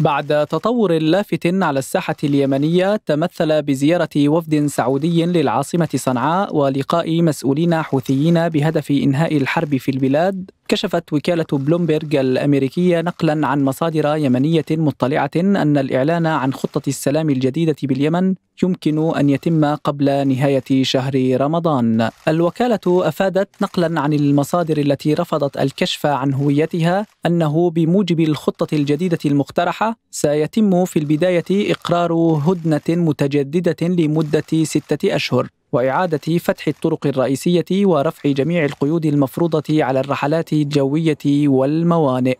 بعد تطور لافت على الساحة اليمنية تمثل بزيارة وفد سعودي للعاصمة صنعاء ولقاء مسؤولين حوثيين بهدف إنهاء الحرب في البلاد كشفت وكالة بلومبرج الأمريكية نقلا عن مصادر يمنية مطلعة أن الإعلان عن خطة السلام الجديدة باليمن يمكن أن يتم قبل نهاية شهر رمضان. الوكالة أفادت نقلا عن المصادر التي رفضت الكشف عن هويتها أنه بموجب الخطة الجديدة المقترحة سيتم في البداية إقرار هدنة متجددة لمدة ستة أشهر وإعادة فتح الطرق الرئيسية ورفع جميع القيود المفروضة على الرحلات الجوية والموانئ.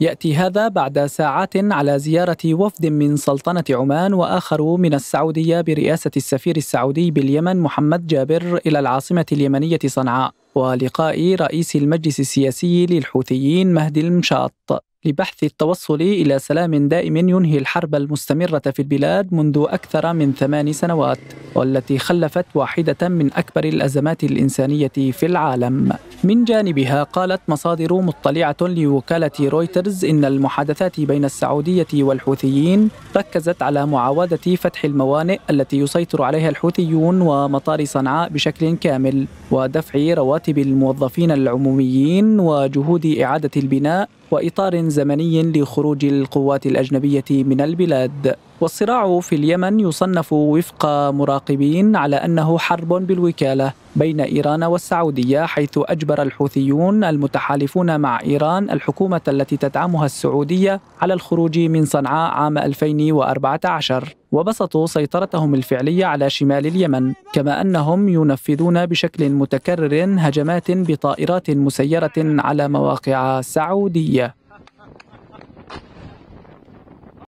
يأتي هذا بعد ساعات على زيارة وفد من سلطنة عمان وآخر من السعودية برئاسة السفير السعودي باليمن محمد جابر إلى العاصمة اليمنية صنعاء ولقاء رئيس المجلس السياسي للحوثيين مهدي المشاط لبحث التوصل إلى سلام دائم ينهي الحرب المستمرة في البلاد منذ أكثر من ثمان سنوات والتي خلفت واحدة من أكبر الأزمات الإنسانية في العالم. من جانبها قالت مصادر مطلعة لوكالة رويترز إن المحادثات بين السعودية والحوثيين ركزت على معاودة فتح الموانئ التي يسيطر عليها الحوثيون ومطار صنعاء بشكل كامل ودفع رواتب الموظفين العموميين وجهود إعادة البناء وإطار زمني لخروج القوات الأجنبية من البلاد. والصراع في اليمن يصنف وفق مراقبين على أنه حرب بالوكالة بين إيران والسعودية حيث أجبر الحوثيون المتحالفون مع إيران الحكومة التي تدعمها السعودية على الخروج من صنعاء عام 2014 وبسطوا سيطرتهم الفعلية على شمال اليمن كما أنهم ينفذون بشكل متكرر هجمات بطائرات مسيرة على مواقع سعودية